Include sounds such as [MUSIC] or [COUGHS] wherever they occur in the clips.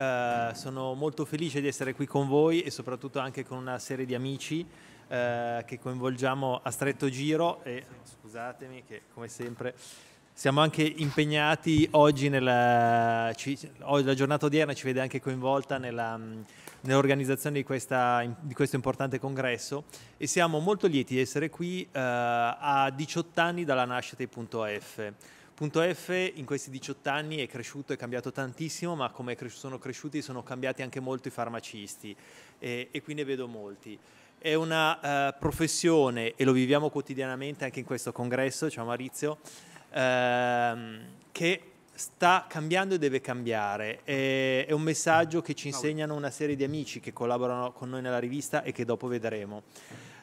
Uh, sono molto felice di essere qui con voi e soprattutto anche con una serie di amici uh, che coinvolgiamo a stretto giro e scusatemi che come sempre siamo anche impegnati oggi nella ci, la giornata odierna ci vede anche coinvolta nella, mm, nell'organizzazione di, questa, di, questo importante congresso e siamo molto lieti di essere qui uh, a 18 anni dalla nascita di Punto AF. Punto F in questi 18 anni è cresciuto, e cambiato tantissimo, ma come sono cresciuti sono cambiati anche molto i farmacisti e, e qui ne vedo molti. È una uh, professione e lo viviamo quotidianamente anche in questo congresso, ciao Maurizio, ehm, che sta cambiando e deve cambiare. È, è un messaggio che ci insegnano una serie di amici che collaborano con noi nella rivista e che dopo vedremo.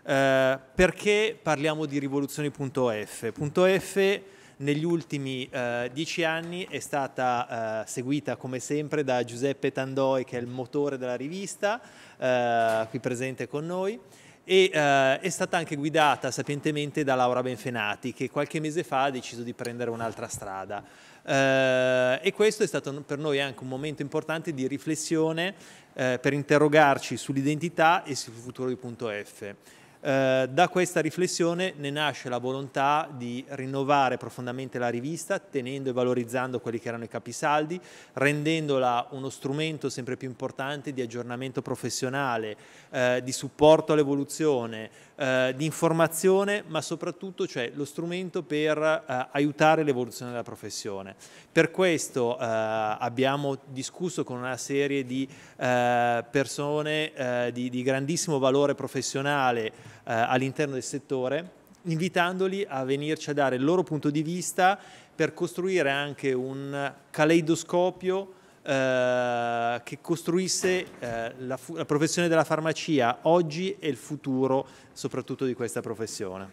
Eh, perché parliamo di rivoluzioni.f? Punto F negli ultimi eh, dieci anni è stata eh, seguita come sempre da Giuseppe Tandoi che è il motore della rivista, eh, qui presente con noi e eh, è stata anche guidata sapientemente da Laura Benfenati che qualche mese fa ha deciso di prendere un'altra strada. Eh, e questo è stato per noi anche un momento importante di riflessione eh, per interrogarci sull'identità e sul futuro di Punto F. Eh, da questa riflessione ne nasce la volontà di rinnovare profondamente la rivista, tenendo e valorizzando quelli che erano i capisaldi, rendendola uno strumento sempre più importante di aggiornamento professionale, eh, di supporto all'evoluzione, eh, di informazione, ma soprattutto cioè, lo strumento per eh, aiutare l'evoluzione della professione. Per questo eh, abbiamo discusso con una serie di eh, persone eh, di, di, grandissimo valore professionale all'interno del settore, invitandoli a venirci a dare il loro punto di vista per costruire anche un caleidoscopio eh, che costruisse eh, la, la professione della farmacia oggi e il futuro soprattutto di questa professione.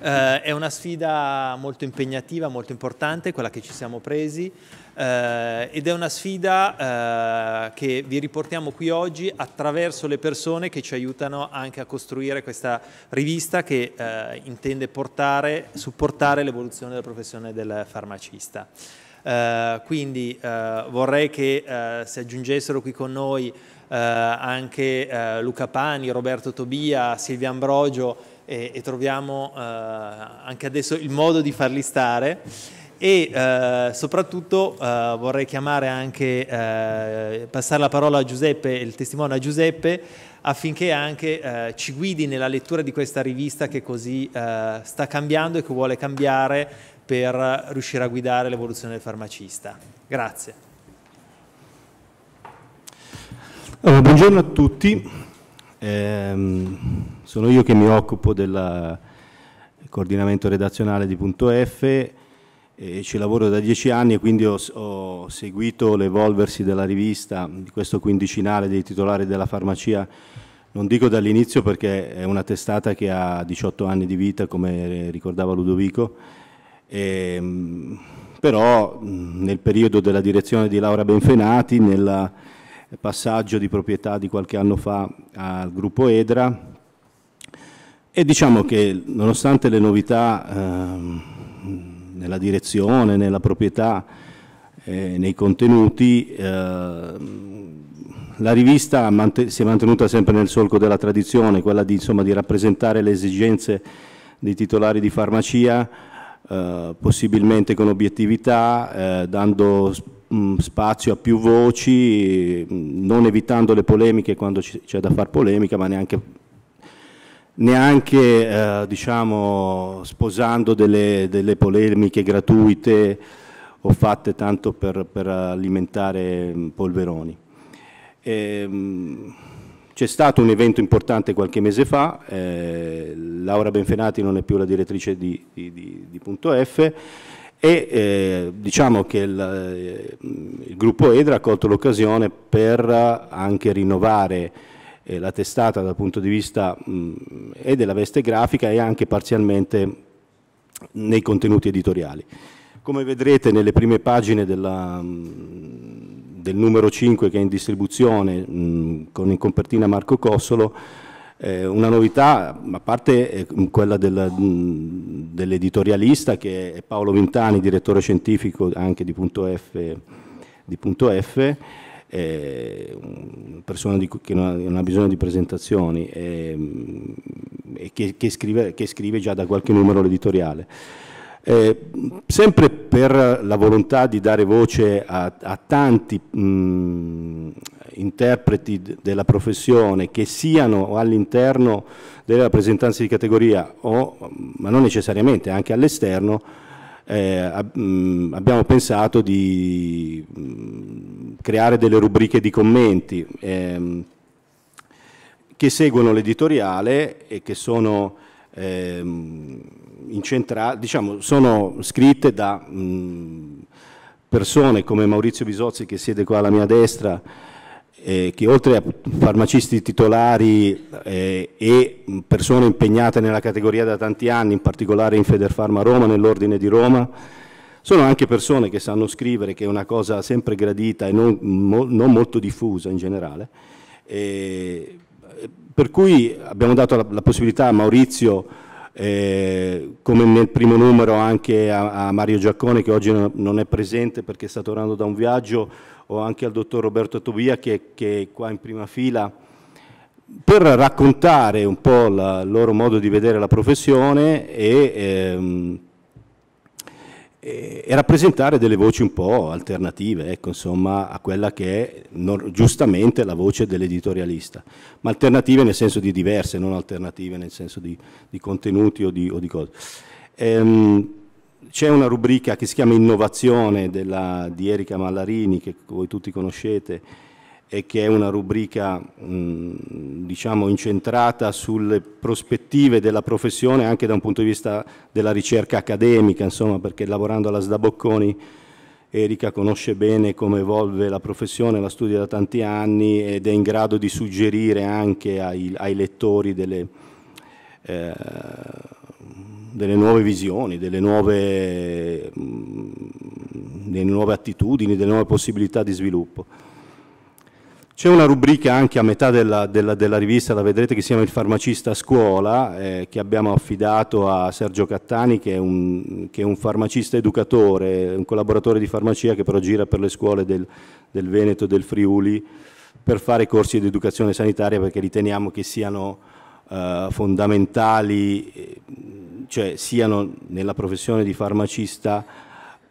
Eh, è una sfida molto impegnativa, molto importante, quella che ci siamo presi eh, ed è una sfida eh, che vi riportiamo qui oggi attraverso le persone che ci aiutano anche a costruire questa rivista che eh, intende portare, supportare l'evoluzione della professione del farmacista. Eh, quindi uh, vorrei che uh, si aggiungessero qui con noi anche Luca Pani, Roberto Tobia, Silvia Ambrogio e, e troviamo anche adesso il modo di farli stare e soprattutto vorrei chiamare anche, passare la parola a Giuseppe, il testimone a Giuseppe affinché anche ci guidi nella lettura di questa rivista che così sta cambiando e che vuole cambiare per riuscire a guidare l'evoluzione del farmacista. Grazie. Allora, buongiorno a tutti, eh, sono io che mi occupo del coordinamento redazionale di Punto F, e ci lavoro da dieci anni e quindi ho, ho seguito l'evolversi della rivista, di questo quindicinale dei titolari della farmacia non dico dall'inizio perché è una testata che ha 18 anni di vita, come ricordava Ludovico, e, ehm, però nel periodo della direzione di Laura Benfenati, nel passaggio di proprietà di qualche anno fa al gruppo Edra, e diciamo che nonostante le novità eh, nella direzione, nella proprietà, eh, nei contenuti, eh, la rivista si è mantenuta sempre nel solco della tradizione, quella di, insomma, di rappresentare le esigenze dei titolari di farmacia eh, possibilmente con obiettività, eh, dando mm, spazio a più voci, mm, non evitando le polemiche quando c'è da far polemica, ma neanche, neanche eh, diciamo, sposando delle, delle, polemiche gratuite o fatte tanto per, per alimentare mm, polveroni. E, ehm, c'è stato un evento importante qualche mese fa, eh, Laura Benfenati non è più la direttrice di, di, di, di Punto F e eh, diciamo che il, eh, il, gruppo EDRA ha colto l'occasione per anche rinnovare eh, la testata dal punto di vista mh, e della veste grafica e anche parzialmente nei contenuti editoriali. Come vedrete nelle prime pagine della, mh, del numero 5 che è in distribuzione mh, con in copertina Marco Cossolo, eh, una novità, a parte eh, quella dell'editorialista che è Paolo Vintani, direttore scientifico anche di Punto F, di punto F eh, persona di, che non ha, non ha, bisogno di presentazioni e eh, che, che, che, scrive, già da qualche numero l'editoriale. Eh, sempre per la volontà di dare voce a, a tanti mh, mm, interpreti della professione che siano all'interno delle rappresentanze di categoria o, ma non necessariamente, anche all'esterno, eh, ab mh, mm, abbiamo pensato di mh, mm, creare delle rubriche di commenti ehm, che seguono l'editoriale e che sono ehm, incentrate, diciamo, sono scritte da mh, persone come Maurizio Bisozzi che siede qua alla mia destra, eh, che oltre a farmacisti titolari eh, e persone impegnate nella categoria da tanti anni, in particolare in Federfarma Roma, nell'Ordine di Roma, sono anche persone che sanno scrivere, che è una cosa sempre gradita e non, mo, non molto diffusa in generale. Eh, per cui abbiamo dato la, la possibilità a Maurizio eh, come nel primo numero anche a, a, Mario Giaccone che oggi non è presente perché sta tornando da un viaggio, o anche al dottor Roberto Tobia che, che è qua in prima fila, per raccontare un po' il loro modo di vedere la professione e ehm, e, eh, e rappresentare delle voci un po' alternative, ecco, insomma, a quella che è non, giustamente la voce dell'editorialista, ma alternative nel senso di diverse, non alternative nel senso di, di contenuti o di, o di cose. Ehm, c'è una rubrica che si chiama Innovazione della, di Erika Mallarini, che voi tutti conoscete, e che è una rubrica mh, mm, diciamo incentrata sulle prospettive della professione anche da un punto di vista della ricerca accademica, insomma, perché lavorando alla Sda Bocconi Erika conosce bene come evolve la professione, la studia da tanti anni ed è in grado di suggerire anche ai, ai lettori delle, eh, delle nuove visioni, delle nuove, mh, mm, delle nuove attitudini, delle nuove possibilità di sviluppo. C'è una rubrica anche a metà della, della, della, rivista, la vedrete, che si chiama Il farmacista a scuola, eh, che abbiamo affidato a Sergio Cattani, che è, un, che è, un, farmacista educatore, un collaboratore di farmacia che però gira per le scuole del, del Veneto e del Friuli per fare corsi di educazione sanitaria perché riteniamo che siano eh, fondamentali, eh, cioè siano nella professione di farmacista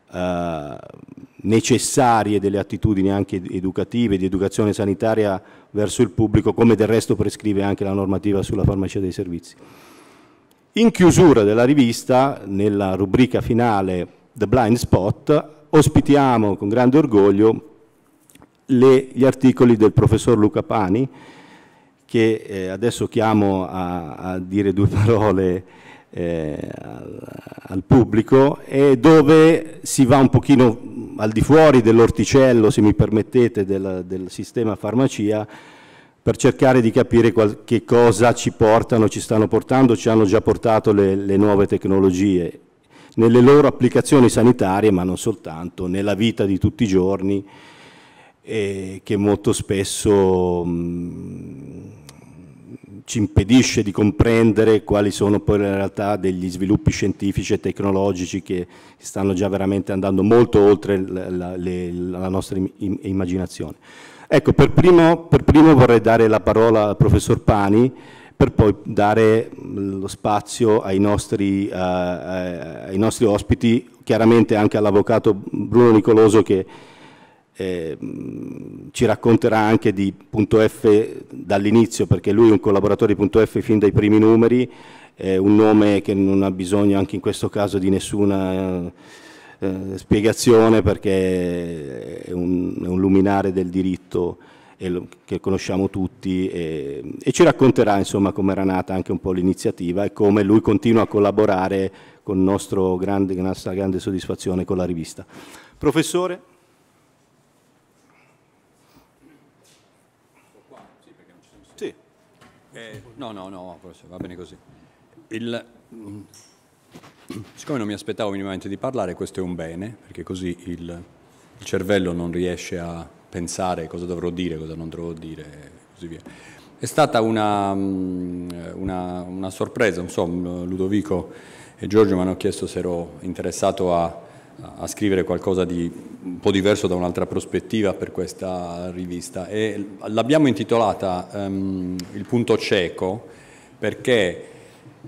eh, necessarie delle attitudini anche educative, di educazione sanitaria verso il pubblico, come del resto prescrive anche la normativa sulla farmacia dei servizi. In chiusura della rivista, nella rubrica finale The Blind Spot, ospitiamo con grande orgoglio le, gli articoli del professor Luca Pani, che eh, adesso chiamo a, a, dire due [LAUGHS] parole eh, al, al, pubblico e dove si va un pochino al di fuori dell'orticello, se mi permettete, del, del, sistema farmacia, per cercare di capire qual, che cosa ci portano, ci stanno portando, ci hanno già portato le, le nuove tecnologie nelle loro applicazioni sanitarie, ma non soltanto, nella vita di tutti i giorni, eh, che molto spesso mh, ci impedisce di comprendere quali sono poi le realtà degli sviluppi scientifici e tecnologici che stanno già veramente andando molto oltre la, le, la nostra immaginazione. Ecco, per primo, per primo vorrei dare la parola al professor Pani per poi dare lo spazio ai nostri, eh, eh, ai nostri ospiti, chiaramente anche all'avvocato Bruno Nicoloso che eh, ci racconterà anche di Punto F dall'inizio perché lui è un collaboratore di Punto F fin dai primi numeri, è un nome che non ha bisogno anche in questo caso di nessuna eh, spiegazione perché è un, è un, luminare del diritto che conosciamo tutti e, e ci racconterà insomma come era nata anche un po' l'iniziativa e come lui continua a collaborare con nostra grande, grande soddisfazione con la rivista. Professore? Eh, no, no, no, va bene così. Il, mm, siccome non mi aspettavo minimamente di parlare, questo è un bene, perché così il, il cervello non riesce a pensare cosa dovrò dire, cosa non dovrò dire e così via. È stata una, mm, una, una sorpresa, insomma, Ludovico e Giorgio mi hanno chiesto se ero interessato a a scrivere qualcosa di un po' diverso da un'altra prospettiva per questa rivista e l'abbiamo intitolata um, Il punto cieco perché,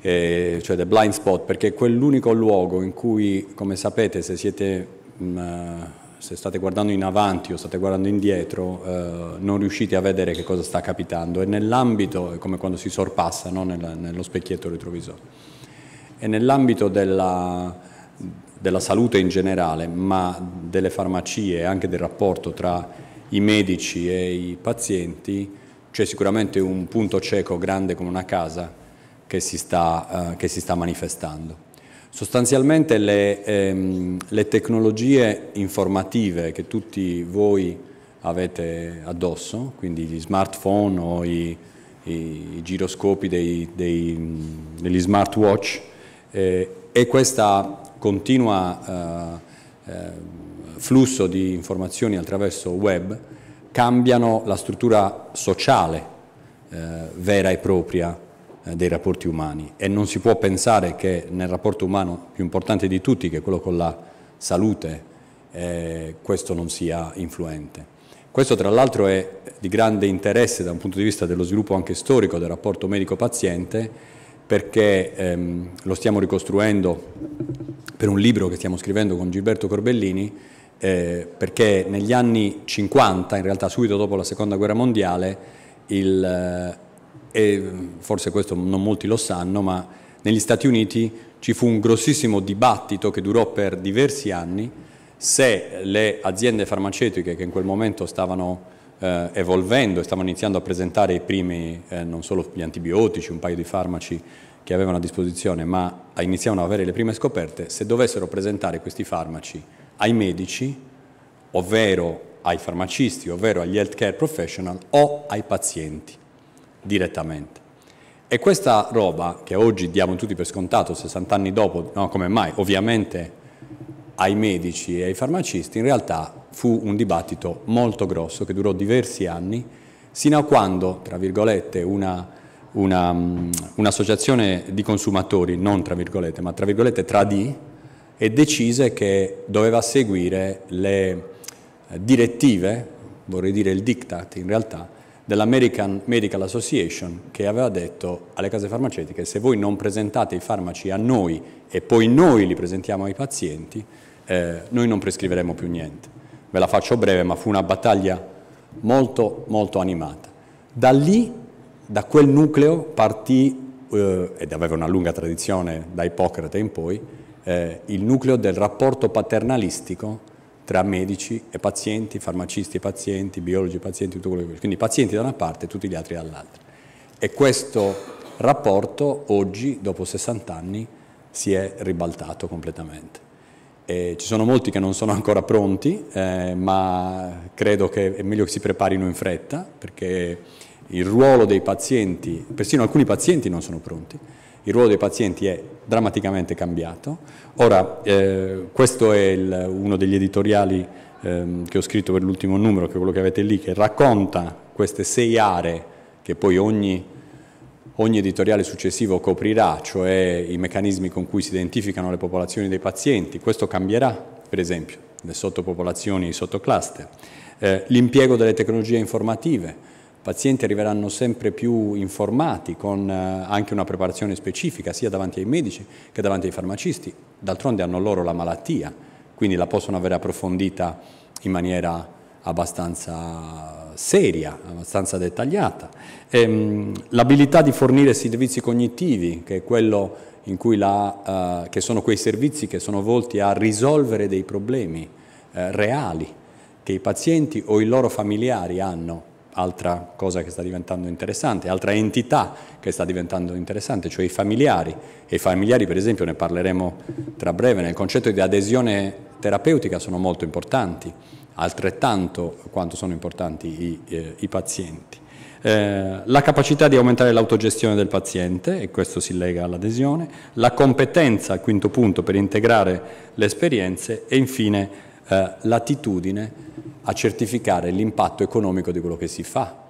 eh, cioè The Blind Spot, perché è quell'unico luogo in cui, come sapete, se, siete, mh, mm, eh, se state guardando in avanti o state guardando indietro, eh, non riuscite a vedere che cosa sta capitando. E nell'ambito, è come quando si sorpassa no? Nella, nello specchietto retrovisore, e nell'ambito della della salute in generale, ma delle farmacie e anche del rapporto tra i medici e i pazienti, c'è sicuramente un punto cieco grande come una casa che si sta, eh, che si sta manifestando. Sostanzialmente le, ehm, le, tecnologie informative che tutti voi avete addosso, quindi gli smartphone o i, i giroscopi dei, dei, degli smartwatch, eh, e questa continua eh, eh, flusso di informazioni attraverso web cambiano la struttura sociale eh, vera e propria eh, dei rapporti umani e non si può pensare che nel rapporto umano più importante di tutti, che è quello con la salute, eh, questo non sia influente. Questo tra l'altro è di grande interesse da un punto di vista dello sviluppo anche storico del rapporto medico-paziente perché ehm, lo stiamo ricostruendo per un libro che stiamo scrivendo con Gilberto Corbellini, eh, perché negli anni 50, in realtà subito dopo la seconda guerra mondiale, il, eh, forse questo non molti lo sanno, ma negli Stati Uniti ci fu un grossissimo dibattito che durò per diversi anni se le aziende farmaceutiche che in quel momento stavano eh, evolvendo e stavano iniziando a presentare i primi, eh, non solo gli antibiotici, un paio di farmaci che avevano a disposizione, ma iniziavano ad avere le prime scoperte, se dovessero presentare questi farmaci ai medici, ovvero ai farmacisti, ovvero agli healthcare professional o ai pazienti direttamente. E questa roba, che oggi diamo tutti per scontato, 60 anni dopo, no, come mai? Ovviamente ai medici e ai farmacisti, in realtà fu un dibattito molto grosso che durò diversi anni, sino a quando, tra virgolette, mm, un'associazione una, di consumatori, non tra virgolette, ma tra virgolette tradì e decise che doveva seguire le eh, direttive, vorrei dire il diktat in realtà, dell'American Medical Association che aveva detto alle case farmaceutiche se voi non presentate i farmaci a noi e poi noi li presentiamo ai pazienti, eh, noi non prescriveremo più niente. Ve la faccio breve, ma fu una battaglia molto, molto animata. Da lì, da quel nucleo, partì, eh, ed aveva una lunga tradizione da Ippocrate in poi, eh, il nucleo del rapporto paternalistico tra medici e pazienti, farmacisti e pazienti, biologi e pazienti, tutto quello che vuoi. Quindi pazienti da una parte e tutti gli altri dall'altra. E questo rapporto oggi, dopo 60 anni, si è ribaltato completamente. E ci sono molti che non sono ancora pronti, eh, ma credo che è meglio che si preparino in fretta, perché il ruolo dei pazienti, persino alcuni pazienti non sono pronti, il ruolo dei pazienti è drammaticamente cambiato. Ora, eh, questo è il, uno degli editoriali ehm, che ho scritto per l'ultimo numero, che è quello che avete lì, che racconta queste sei aree che poi ogni, ogni editoriale successivo coprirà, cioè i meccanismi con cui si identificano le popolazioni dei pazienti. Questo cambierà, per esempio, le sottopopolazioni, i sottocluster. Eh, l'impiego delle tecnologie informative, pazienti arriveranno sempre più informati con eh, anche una preparazione specifica sia davanti ai medici che davanti ai farmacisti, d'altronde hanno loro la malattia, quindi la possono avere approfondita in maniera abbastanza seria, abbastanza dettagliata. Ehm, l'abilità di fornire servizi cognitivi, che, la, eh, che sono quei servizi che sono volti a risolvere dei problemi eh, reali che i pazienti o i loro familiari hanno altra cosa che sta diventando interessante, altra entità che sta diventando interessante, cioè i familiari. E i familiari, per esempio, ne parleremo tra breve, nel concetto di adesione terapeutica sono molto importanti, altrettanto quanto sono importanti i, eh, i pazienti. Eh, la capacità di aumentare l'autogestione del paziente, e questo si lega all'adesione, la competenza, quinto punto, per integrare le esperienze e infine eh, l'attitudine a certificare l'impatto economico di quello che si fa.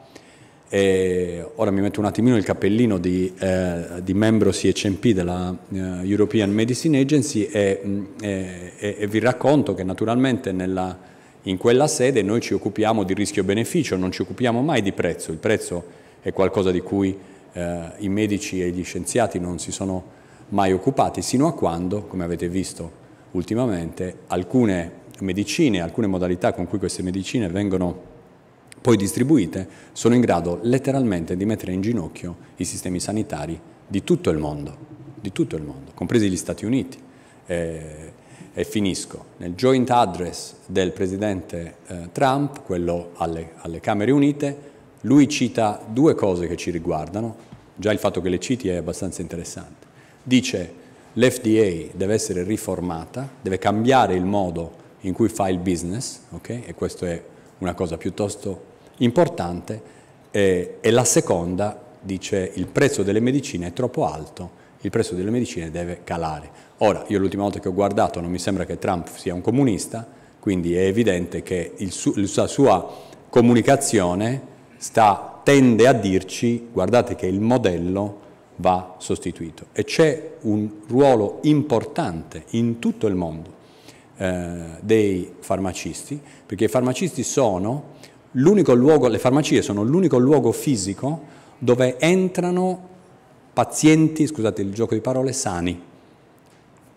E ora mi metto un attimino il cappellino di, eh, di membro CHMP della eh, European Medicine Agency mm, e, e, e, vi racconto che naturalmente nella, in quella sede noi ci occupiamo di rischio-beneficio, non ci occupiamo mai di prezzo, il prezzo è qualcosa di cui eh, i medici e gli scienziati non si sono mai occupati, sino a quando, come avete visto ultimamente, alcune medicine, alcune modalità con cui queste medicine vengono poi distribuite, sono in grado letteralmente di mettere in ginocchio i sistemi sanitari di tutto il mondo, tutto il mondo compresi gli Stati Uniti. Eh, e finisco. Nel joint address del presidente eh, Trump, quello alle, alle Camere Unite, lui cita due cose che ci riguardano, già il fatto che le citi è abbastanza interessante. Dice l'FDA deve essere riformata, deve cambiare il modo in cui fa il business, okay? e questa è una cosa piuttosto importante, e, e la seconda dice il prezzo delle medicine è troppo alto, il prezzo delle medicine deve calare. Ora, io l'ultima volta che ho guardato non mi sembra che Trump sia un comunista, quindi è evidente che su, la sua comunicazione sta, tende a dirci guardate che il modello va sostituito e c'è un ruolo importante in tutto il mondo eh, dei farmacisti, perché i farmacisti sono l'unico luogo, le farmacie sono l'unico luogo fisico dove entrano pazienti, scusate il gioco di parole, sani.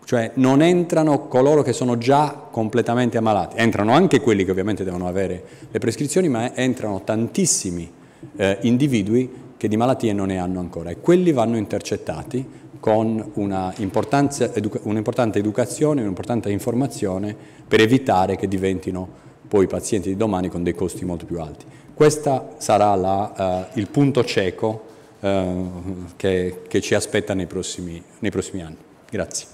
Cioè non entrano coloro che sono già completamente ammalati, entrano anche quelli che ovviamente devono avere le prescrizioni, ma entrano tantissimi eh, individui che di malattie non ne hanno ancora e quelli vanno intercettati con un'importante educa un educazione, un'importante informazione per evitare che diventino poi i pazienti di domani con dei costi molto più alti. Questo sarà la, uh, il punto cieco uh, che, che, ci aspetta nei prossimi, nei prossimi anni. Grazie.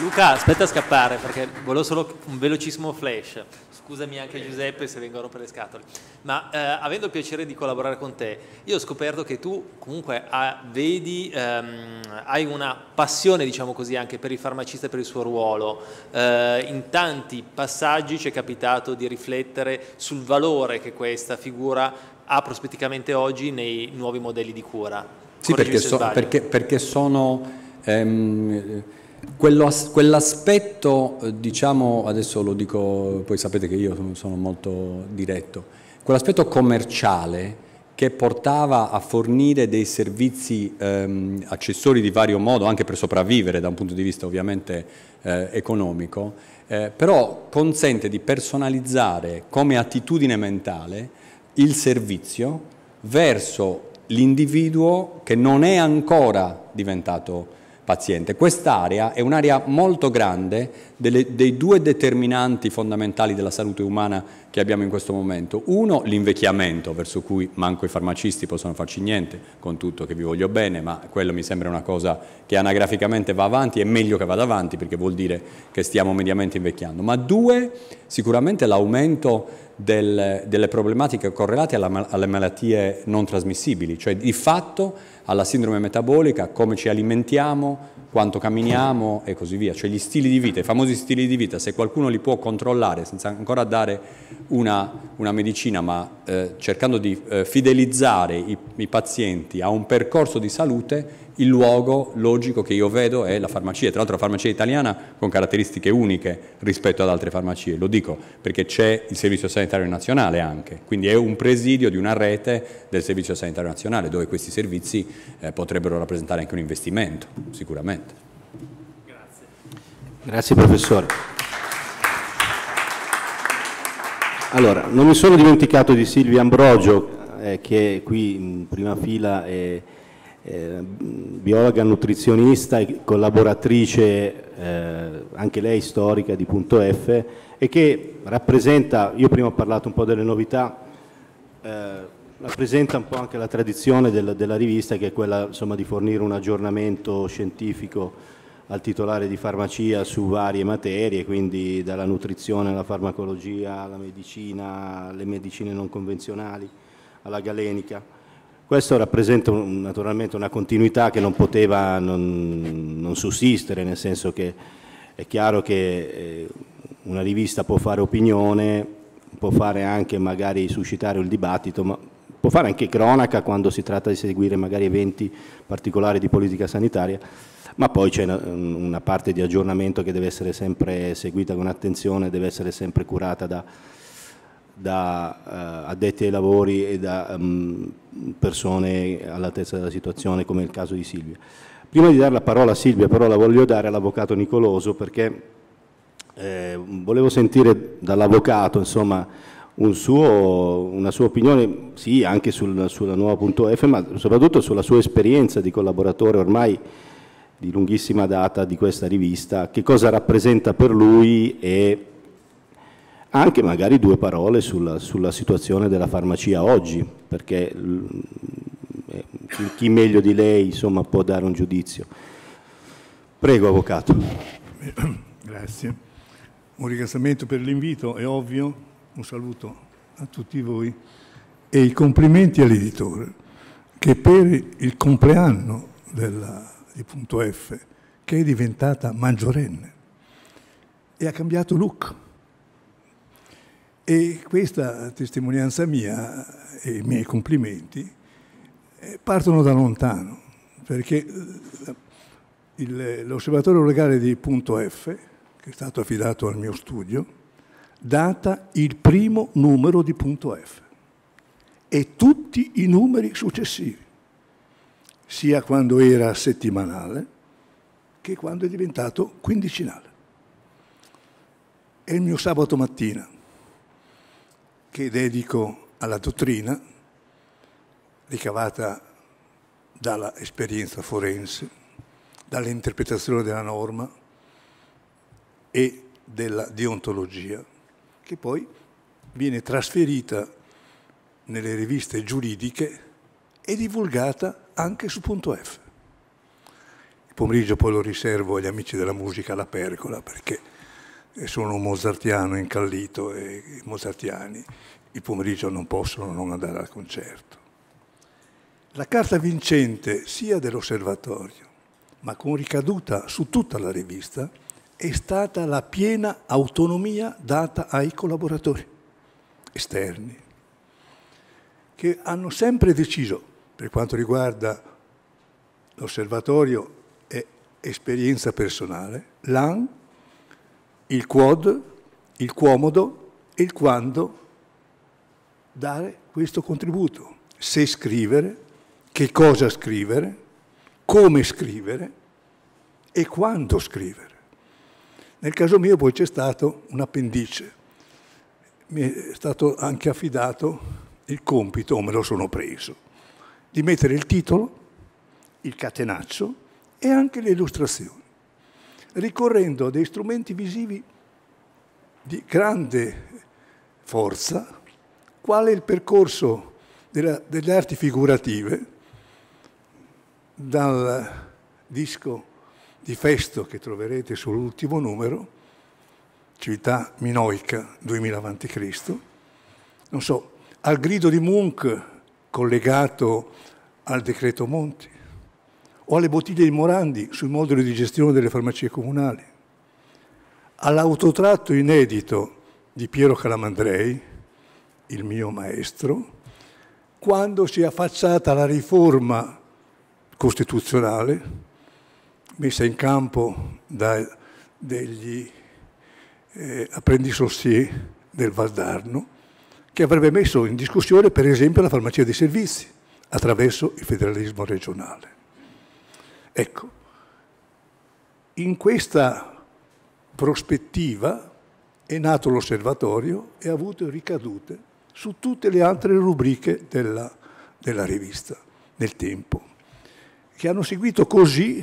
Luca, aspetta a scappare perché volevo solo un velocissimo flash scusami anche Giuseppe se vengo a rompere le scatole, ma eh, avendo il piacere di collaborare con te, io ho scoperto che tu comunque ha, vedi, ehm, hai una passione, diciamo così, anche per il farmacista e per il suo ruolo. Eh, in tanti passaggi ci è capitato di riflettere sul valore che questa figura ha prospetticamente oggi nei nuovi modelli di cura. Sì, perché, so, perché, perché sono... Ehm, quello, quell'aspetto, eh, diciamo, adesso lo dico, poi sapete che io sono, molto diretto, quell'aspetto commerciale che portava a fornire dei servizi ehm, accessori di vario modo, anche per sopravvivere da un punto di vista ovviamente eh, economico, eh, però consente di personalizzare come attitudine mentale il servizio verso l'individuo che non è ancora diventato paziente. Quest'area è un'area molto grande delle, dei due determinanti fondamentali della salute umana che abbiamo in questo momento. Uno, l'invecchiamento, verso cui manco i farmacisti possono farci niente, con tutto che vi voglio bene, ma quello mi sembra una cosa che anagraficamente va avanti, è meglio che vada avanti perché vuol dire che stiamo mediamente invecchiando. Ma due, sicuramente l'aumento del, delle problematiche correlate alla, alle malattie non trasmissibili, cioè di fatto alla sindrome metabolica, come ci alimentiamo, quanto camminiamo e così via, cioè gli stili di vita, i famosi famosi stili di vita, se qualcuno li può controllare senza ancora dare una, una medicina, ma eh, cercando di eh, fidelizzare i, i, pazienti a un percorso di salute, il luogo logico che io vedo è la farmacia, tra l'altro la farmacia italiana con caratteristiche uniche rispetto ad altre farmacie, lo dico perché c'è il Servizio Sanitario Nazionale anche, quindi è un presidio di una rete del Servizio Sanitario Nazionale dove questi servizi eh, potrebbero rappresentare anche un investimento, sicuramente. Grazie professore. Allora, non mi sono dimenticato di Silvia Ambrogio, eh, che è qui in prima fila, è, è eh, biologa, nutrizionista e collaboratrice, eh, anche lei storica di Punto F, e che rappresenta, io prima ho parlato un po' delle novità, eh, rappresenta un po' anche la tradizione del, della rivista che è quella insomma, di fornire un aggiornamento scientifico al titolare di farmacia su varie materie, quindi dalla nutrizione alla farmacologia, alla medicina, alle medicine non convenzionali, alla galenica. Questo rappresenta un, naturalmente una continuità che non poteva non, non, sussistere, nel senso che è chiaro che eh, una rivista può fare opinione, può fare anche magari suscitare il dibattito, ma può fare anche cronaca quando si tratta di seguire magari eventi particolari di politica sanitaria ma poi c'è una parte di aggiornamento che deve essere sempre seguita con attenzione, deve essere sempre curata da, da uh, addetti ai lavori e da um, persone all'altezza della situazione come il caso di Silvia. Prima di dare la parola a Silvia però la voglio dare all'avvocato Nicoloso perché eh, volevo sentire dall'avvocato insomma un suo, una sua opinione sì anche sul, sulla nuova.f ma soprattutto sulla sua esperienza di collaboratore ormai di lunghissima data di questa rivista, che cosa rappresenta per lui e anche magari due parole sulla, sulla situazione della farmacia oggi, perché mm, eh, chi meglio di lei insomma, può dare un giudizio. Prego, Avvocato. [COUGHS] Grazie. Un ringraziamento per l'invito, è ovvio, un saluto a tutti voi e i complimenti all'editore che per il compleanno della di punto F, che è diventata maggiorenne e ha cambiato look. E questa testimonianza mia e i miei complimenti eh, partono da lontano, perché eh, l'osservatorio legale di punto F, che è stato affidato al mio studio, data il primo numero di punto F e tutti i numeri successivi sia quando era settimanale che quando è diventato quindicinale. È il mio sabato mattina che dedico alla dottrina ricavata dall'esperienza forense, dall'interpretazione della norma e della deontologia, che poi viene trasferita nelle riviste giuridiche e divulgata anche su punto F. Il pomeriggio poi lo riservo agli amici della musica alla percola perché eh, sono un mozartiano incallito e i mozartiani il pomeriggio non possono non andare al concerto. La carta vincente sia dell'osservatorio, ma con ricaduta su tutta la rivista, è stata la piena autonomia data ai collaboratori esterni, che hanno sempre deciso per quanto riguarda l'osservatorio è esperienza personale, l'an, il quod, il comodo e il quando dare questo contributo. Se scrivere, che cosa scrivere, come scrivere e quando scrivere. Nel caso mio poi c'è stato un appendice. Mi è stato anche affidato il compito, o me lo sono preso di mettere il titolo, il catenaccio e anche le illustrazioni, ricorrendo a dei strumenti visivi di grande forza, quale il percorso della, delle arti figurative, dal disco di Festo che troverete sull'ultimo numero, Città Minoica 2000 a.C., non so, al grido di Munch collegato al decreto Monti o alle bottiglie di Morandi sui moduli di gestione delle farmacie comunali, all'autotratto inedito di Piero Calamandrei, il mio maestro, quando si è affacciata la riforma costituzionale messa in campo da degli eh, apprendisossier del Valdarno, che avrebbe messo in discussione per esempio la farmacia dei servizi attraverso il federalismo regionale. Ecco, in questa prospettiva è nato l'osservatorio e ha avuto ricadute su tutte le altre rubriche della, della rivista, nel tempo, che hanno seguito così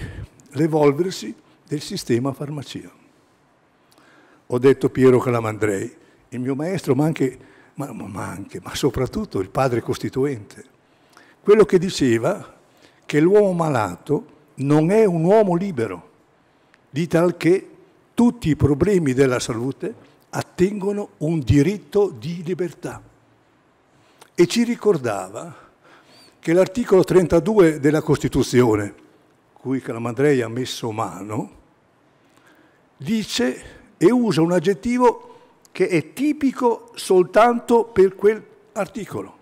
l'evolversi del sistema farmacia. Ho detto Piero Calamandrei, il mio maestro, ma anche ma, ma anche, ma soprattutto il padre costituente. Quello che diceva che l'uomo malato non è un uomo libero, di tal che tutti i problemi della salute attengono un diritto di libertà. E ci ricordava che l'articolo 32 della Costituzione, cui Calamandrei ha messo mano, dice e usa un aggettivo che è tipico soltanto per quell'articolo.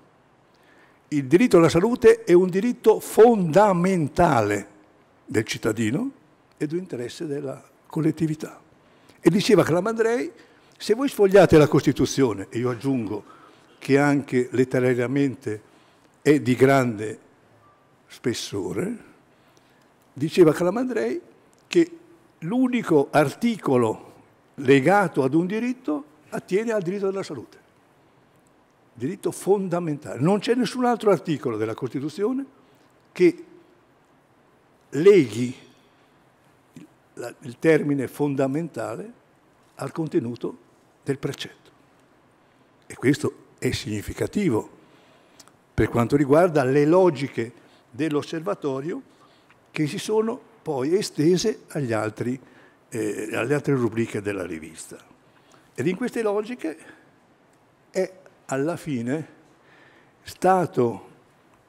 Il diritto alla salute è un diritto fondamentale del cittadino e dell'interesse della collettività. E diceva Calamandrei, se voi sfogliate la Costituzione, e io aggiungo che anche letterariamente è di grande spessore, diceva Calamandrei che l'unico articolo legato ad un diritto attiene al diritto della salute, diritto fondamentale. Non c'è nessun altro articolo della Costituzione che leghi il termine fondamentale al contenuto del precetto. E questo è significativo per quanto riguarda le logiche dell'osservatorio che si sono poi estese agli altri, eh, alle altre rubriche della rivista. Ed in queste logiche è alla fine stato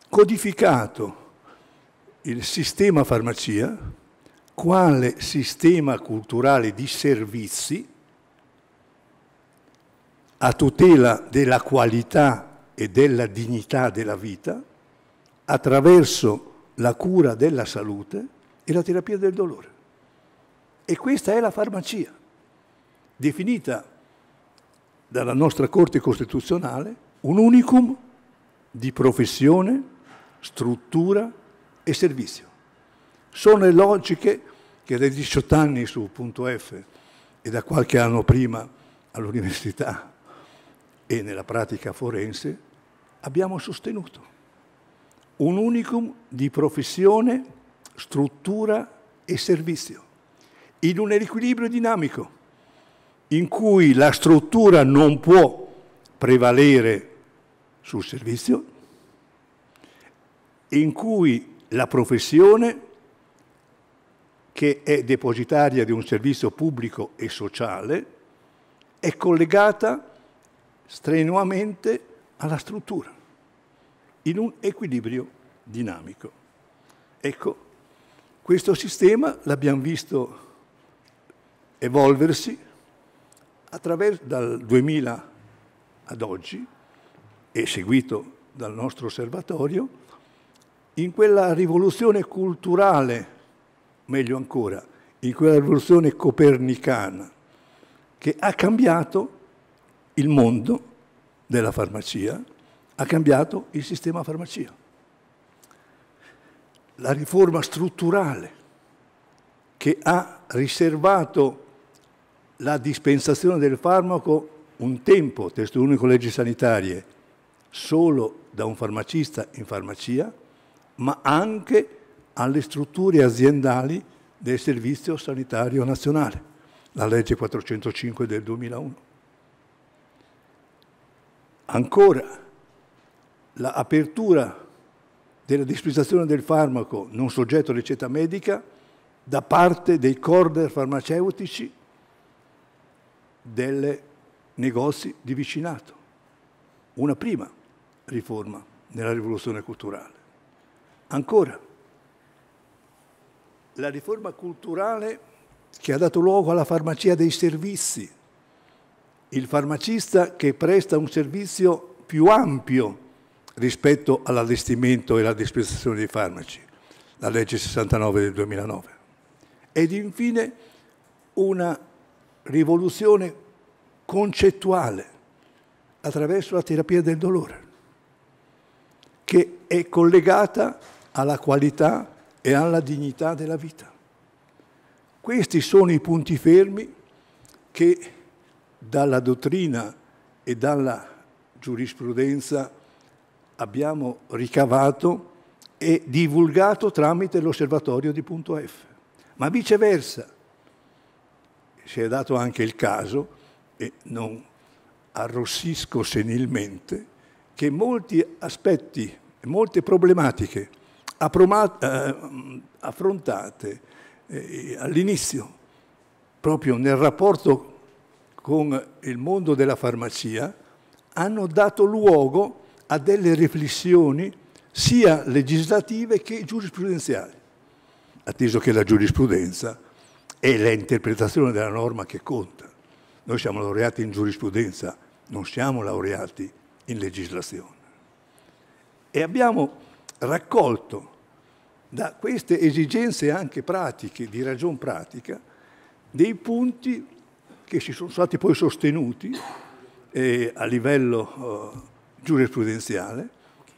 codificato il sistema farmacia quale sistema culturale di servizi a tutela della qualità e della dignità della vita attraverso la cura della salute e la terapia del dolore. E questa è la farmacia, definita dalla nostra Corte Costituzionale un unicum di professione, struttura e servizio. Sono le logiche che dai 18 anni su Punto F e da qualche anno prima all'università e nella pratica forense abbiamo sostenuto. Un unicum di professione, struttura e servizio in un equilibrio dinamico in cui la struttura non può prevalere sul servizio, in cui la professione, che è depositaria di un servizio pubblico e sociale, è collegata strenuamente alla struttura, in un equilibrio dinamico. Ecco, questo sistema l'abbiamo visto evolversi attraverso, dal 2000 ad oggi, e seguito dal nostro osservatorio, in quella rivoluzione culturale, meglio ancora, in quella rivoluzione copernicana, che ha cambiato il mondo della farmacia, ha cambiato il sistema farmacia. La riforma strutturale che ha riservato la dispensazione del farmaco un tempo, testo unico leggi sanitarie, solo da un farmacista in farmacia, ma anche alle strutture aziendali del Servizio Sanitario Nazionale, la legge 405 del 2001. Ancora, l'apertura della dispensazione del farmaco non soggetto a ricetta medica da parte dei corner farmaceutici delle negozi di vicinato. Una prima riforma nella rivoluzione culturale. Ancora, la riforma culturale che ha dato luogo alla farmacia dei servizi, il farmacista che presta un servizio più ampio rispetto all'allestimento e alla dispensazione dei farmaci, la legge 69 del 2009. Ed infine una rivoluzione concettuale attraverso la terapia del dolore, che è collegata alla qualità e alla dignità della vita. Questi sono i punti fermi che dalla dottrina e dalla giurisprudenza abbiamo ricavato e divulgato tramite l'osservatorio di punto F. Ma viceversa, si è dato anche il caso, e non arrossisco senilmente, che molti aspetti, molte problematiche eh, affrontate eh, all'inizio, proprio nel rapporto con il mondo della farmacia, hanno dato luogo a delle riflessioni sia legislative che giurisprudenziali, atteso che la giurisprudenza è l'interpretazione della norma che conta. Noi siamo laureati in giurisprudenza, non siamo laureati in legislazione. E abbiamo raccolto da queste esigenze anche pratiche, di ragion pratica, dei punti che si sono stati poi sostenuti eh, a livello eh, giurisprudenziale,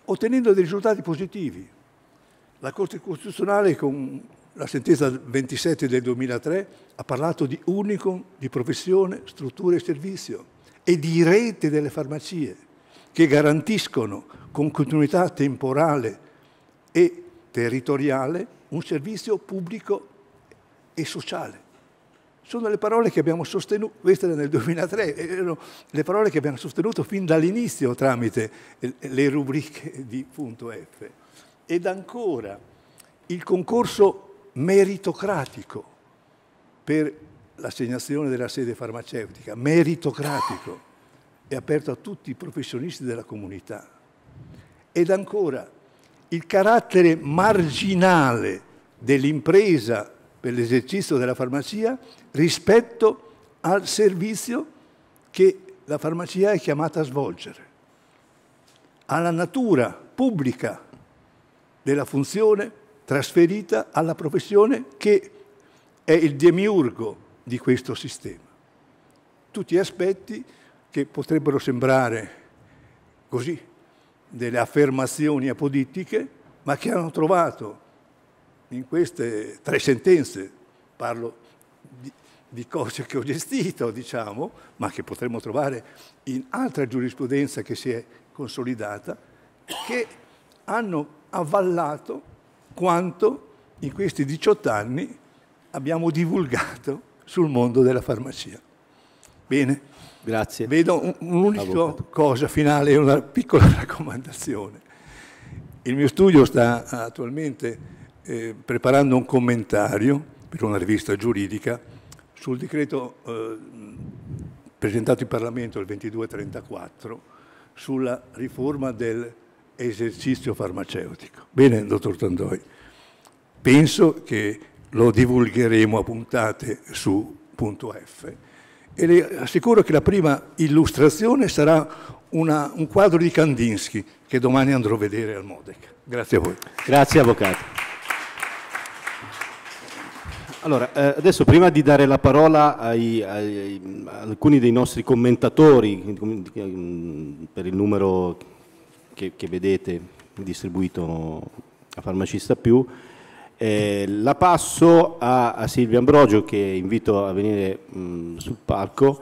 ottenendo dei risultati positivi. La Corte Costituzionale con la sentenza 27 del 2003 ha parlato di unicum di professione, struttura e servizio e di rete delle farmacie che garantiscono con continuità temporale e territoriale un servizio pubblico e sociale. Sono le parole che abbiamo sostenuto, queste nel 2003, erano le parole che abbiamo sostenuto fin dall'inizio tramite le rubriche di punto F. Ed ancora, il concorso meritocratico per l'assegnazione della sede farmaceutica, meritocratico, è aperto a tutti i professionisti della comunità. Ed ancora, il carattere marginale dell'impresa per l'esercizio della farmacia rispetto al servizio che la farmacia è chiamata a svolgere, alla natura pubblica della funzione trasferita alla professione che è il demiurgo di questo sistema. Tutti aspetti che potrebbero sembrare così delle affermazioni apodittiche, ma che hanno trovato in queste tre sentenze, parlo di, di cose che ho gestito, diciamo, ma che potremmo trovare in altra giurisprudenza che si è consolidata, che hanno avvallato quanto in questi 18 anni abbiamo divulgato sul mondo della farmacia. Bene? Grazie. Vedo un'unica cosa finale e una piccola [LAUGHS] raccomandazione. Il mio studio sta attualmente eh, preparando un commentario per una rivista giuridica sul decreto eh, presentato in Parlamento il 2234 sulla riforma del esercizio farmaceutico. Bene, dottor Tandoi, penso che lo divulgheremo a puntate su punto F e le assicuro che la prima illustrazione sarà una, un quadro di Kandinsky che domani andrò a vedere al Modec. Grazie a voi. Grazie Avvocato. Allora, eh, adesso prima di dare la parola ai, ai, a alcuni dei nostri commentatori, mm, per il numero che, che vedete distribuito a Farmacista Più. Eh, la passo a, a Silvia Ambrogio che invito a venire mh, sul palco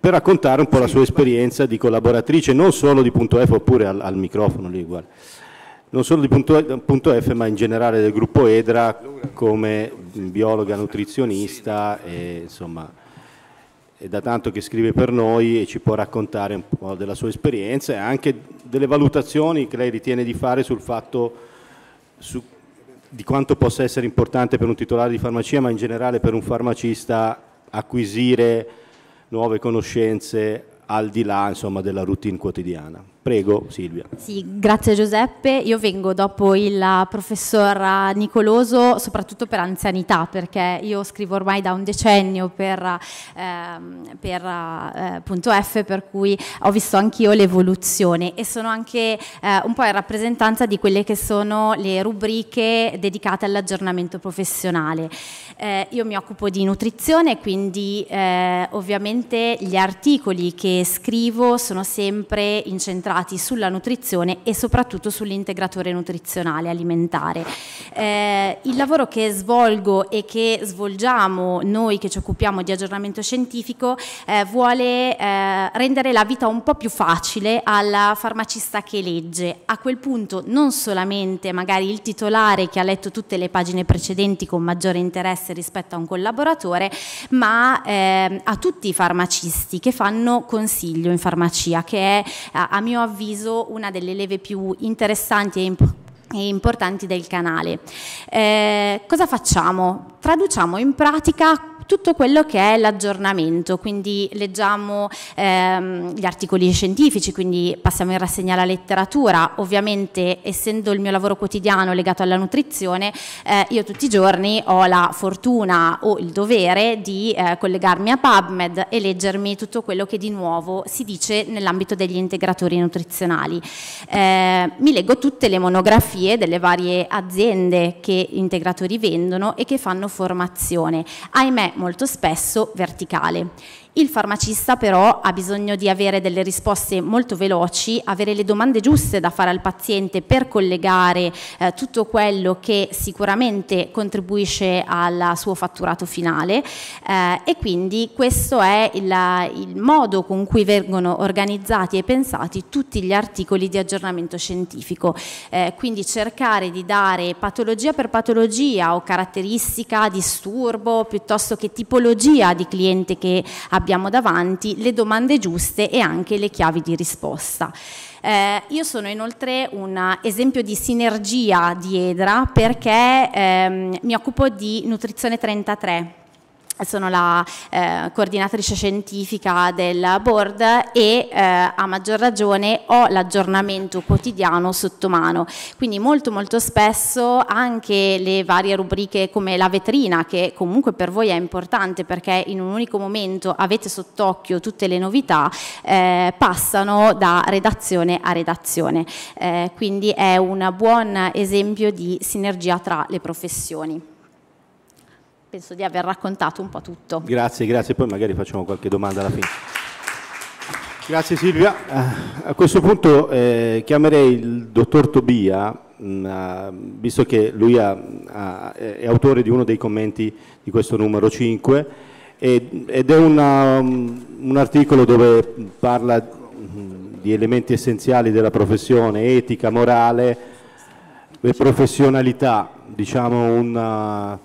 per raccontare un po' sì, la sua esperienza di collaboratrice non solo di Punto F oppure al, al microfono lì uguale non solo di punto, punto, F ma in generale del gruppo EDRA come biologa, nutrizionista e insomma è da tanto che scrive per noi e ci può raccontare un po' della sua esperienza e anche delle valutazioni che lei ritiene di fare sul fatto su, di quanto possa essere importante per un titolare di farmacia, ma in generale per un farmacista acquisire nuove conoscenze al di là insomma, della routine quotidiana. Prego Silvia. Sì, grazie Giuseppe. Io vengo dopo il professor Nicoloso soprattutto per anzianità perché io scrivo ormai da un decennio per, eh, per eh, punto F per cui ho visto anch'io l'evoluzione e sono anche eh, un po' in rappresentanza di quelle che sono le rubriche dedicate all'aggiornamento professionale. Eh, io mi occupo di nutrizione quindi eh, ovviamente gli articoli che scrivo sono sempre incentrati concentrati sulla nutrizione e soprattutto sull'integratore nutrizionale alimentare. Eh, il lavoro che svolgo e che svolgiamo noi che ci occupiamo di aggiornamento scientifico eh, vuole eh, rendere la vita un po' più facile alla farmacista che legge. A quel punto non solamente magari il titolare che ha letto tutte le pagine precedenti con maggiore interesse rispetto a un collaboratore, ma eh, a tutti i farmacisti che fanno consiglio in farmacia, che è a mio mio avviso una delle leve più interessanti e importanti e importanti del canale. Eh, cosa facciamo? Traduciamo in pratica tutto quello che è l'aggiornamento, quindi leggiamo ehm, gli articoli scientifici, quindi passiamo in rassegna la letteratura, ovviamente essendo il mio lavoro quotidiano legato alla nutrizione, eh, io tutti i giorni ho la fortuna o il dovere di eh, collegarmi a PubMed e leggermi tutto quello che di nuovo si dice nell'ambito degli integratori nutrizionali. Eh, mi leggo tutte le monografie delle varie aziende che integratori vendono e che fanno formazione. Ahimè, molto spesso verticale il farmacista però ha bisogno di avere delle risposte molto veloci, avere le domande giuste da fare al paziente per collegare eh, tutto quello che sicuramente contribuisce al suo fatturato finale eh, e quindi questo è il, il modo con cui vengono organizzati e pensati tutti gli articoli di aggiornamento scientifico. Eh, quindi cercare di dare patologia per patologia o caratteristica, disturbo, piuttosto che tipologia di cliente che abbiamo abbiamo davanti, le domande giuste e anche le chiavi di risposta. Eh, io sono inoltre un esempio di sinergia di EDRA perché ehm, mi occupo di Nutrizione 33, sono la eh, coordinatrice scientifica del board e eh, a maggior ragione ho l'aggiornamento quotidiano sotto mano. Quindi molto molto spesso anche le varie rubriche come la vetrina che comunque per voi è importante perché in un unico momento avete sott'occhio tutte le novità eh, passano da redazione a redazione. Eh, quindi è un buon esempio di sinergia tra le professioni penso di aver raccontato un po' tutto. Grazie, grazie, poi magari facciamo qualche domanda alla fine. Grazie Silvia. Eh, a questo punto eh, chiamerei il dottor Tobia, mh, mm, visto che lui ha, ha, è autore di uno dei commenti di questo numero 5 ed è una, mm, un articolo dove parla mm, di elementi essenziali della professione, etica, morale e professionalità, diciamo una,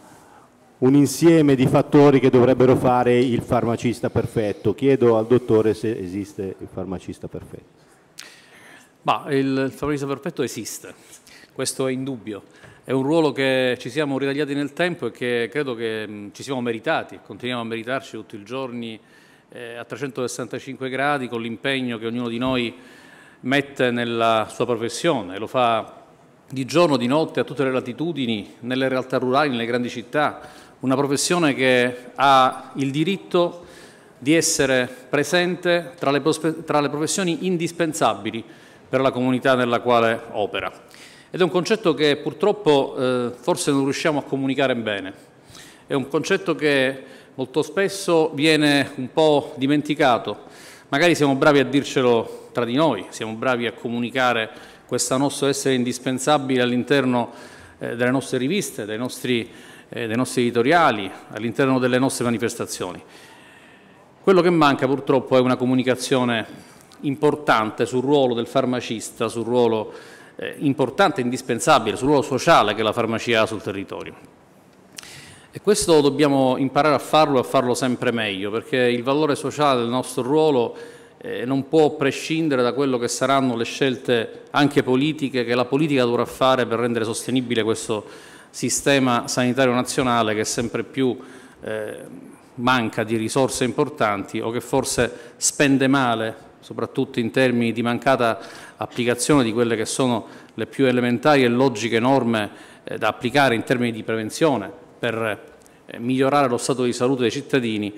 un insieme di fattori che dovrebbero fare il farmacista perfetto. Chiedo al dottore se esiste il farmacista perfetto. Ma il farmacista perfetto esiste, questo è indubbio. È un ruolo che ci siamo ritagliati nel tempo e che credo che ci siamo meritati, continuiamo a meritarci tutti i giorni eh, a 365 gradi con l'impegno che ognuno di noi mette nella sua professione, lo fa di giorno, di notte, a tutte le latitudini, nelle realtà rurali, nelle grandi città, una professione che ha il diritto di essere presente tra le, tra le professioni indispensabili per la comunità nella quale opera. Ed è un concetto che purtroppo eh, forse non riusciamo a comunicare bene. È un concetto che molto spesso viene un po' dimenticato. Magari siamo bravi a dircelo tra di noi, siamo bravi a comunicare questo nostro essere indispensabile all'interno eh, delle nostre riviste, dei nostri eh, dei nostri editoriali, all'interno delle nostre manifestazioni. Quello che manca purtroppo è una comunicazione importante sul ruolo del farmacista, sul ruolo eh, importante indispensabile, sul ruolo sociale che la farmacia ha sul territorio. E questo dobbiamo imparare a farlo e a farlo sempre meglio, perché il valore sociale del nostro ruolo eh, non può prescindere da quello che saranno le scelte anche politiche che la politica dovrà fare per rendere sostenibile questo sistema sanitario nazionale che sempre più eh, manca di risorse importanti o che forse spende male, soprattutto in termini di mancata applicazione di quelle che sono le più elementari e logiche norme eh, da applicare in termini di prevenzione per eh, migliorare lo stato di salute dei cittadini,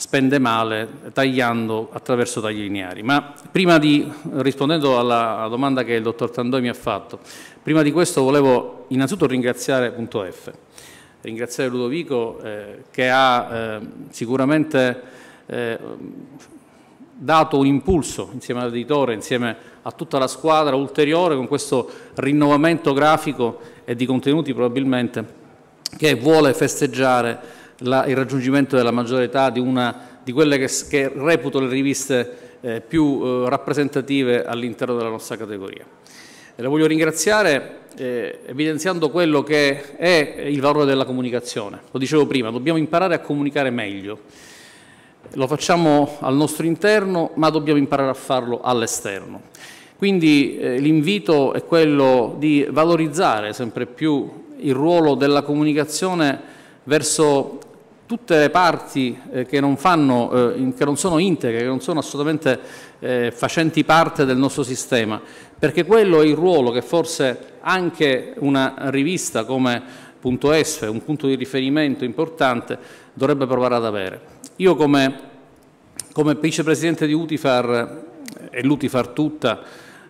spende male tagliando attraverso tagli lineari. Ma prima di, rispondendo alla domanda che il dottor Tandoi mi ha fatto, prima di questo volevo innanzitutto ringraziare Punto F, ringraziare Ludovico eh, che ha eh, sicuramente eh, dato un impulso insieme all'editore, insieme a tutta la squadra ulteriore con questo rinnovamento grafico e di contenuti probabilmente che vuole festeggiare la, il raggiungimento della maggiore età di, una, di quelle che, che, reputo le riviste eh, più eh, rappresentative all'interno della nostra categoria. E la voglio ringraziare eh, evidenziando quello che è il valore della comunicazione. Lo dicevo prima, dobbiamo imparare a comunicare meglio. Lo facciamo al nostro interno, ma dobbiamo imparare a farlo all'esterno. Quindi eh, l'invito è quello di valorizzare sempre più il ruolo della comunicazione verso tutte le parti eh, che, non fanno, eh, che, non sono integre, che non sono assolutamente eh, facenti parte del nostro sistema, perché quello è il ruolo che forse anche una rivista come Punto .es, un punto di riferimento importante, dovrebbe provare ad avere. Io come, come vicepresidente di Utifar eh, e l'Utifar tutta,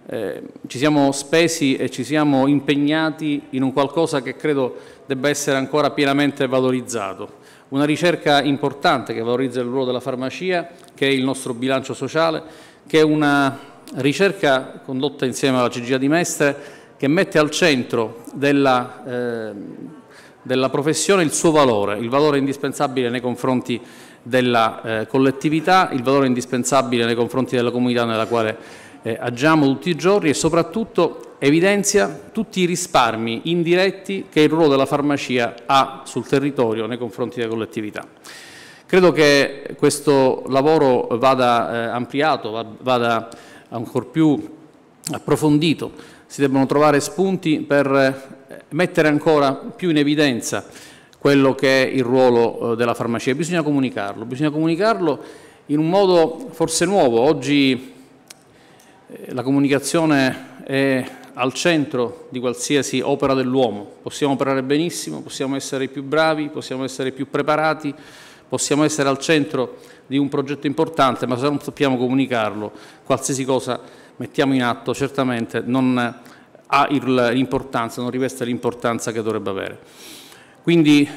eh, ci siamo spesi e ci siamo impegnati in un qualcosa che credo debba essere ancora pienamente valorizzato una ricerca importante che valorizza il ruolo della farmacia, che è il nostro bilancio sociale, che è una ricerca condotta insieme alla CGA di Mestre che mette al centro della, eh, della professione il suo valore, il valore indispensabile nei confronti della eh, collettività, il valore indispensabile nei confronti della comunità nella quale eh, agiamo tutti i giorni e soprattutto evidenzia tutti i risparmi indiretti che il ruolo della farmacia ha sul territorio nei confronti della collettività. Credo che questo lavoro vada eh, ampliato, vada ancora più approfondito, si debbano trovare spunti per eh, mettere ancora più in evidenza quello che è il ruolo eh, della farmacia. Bisogna comunicarlo, bisogna comunicarlo in un modo forse nuovo. Oggi la comunicazione è al centro di qualsiasi opera dell'uomo. Possiamo operare benissimo, possiamo essere più bravi, possiamo essere più preparati, possiamo essere al centro di un progetto importante, ma se non sappiamo comunicarlo, qualsiasi cosa mettiamo in atto certamente non ha l'importanza, non riveste l'importanza che dovrebbe avere. Quindi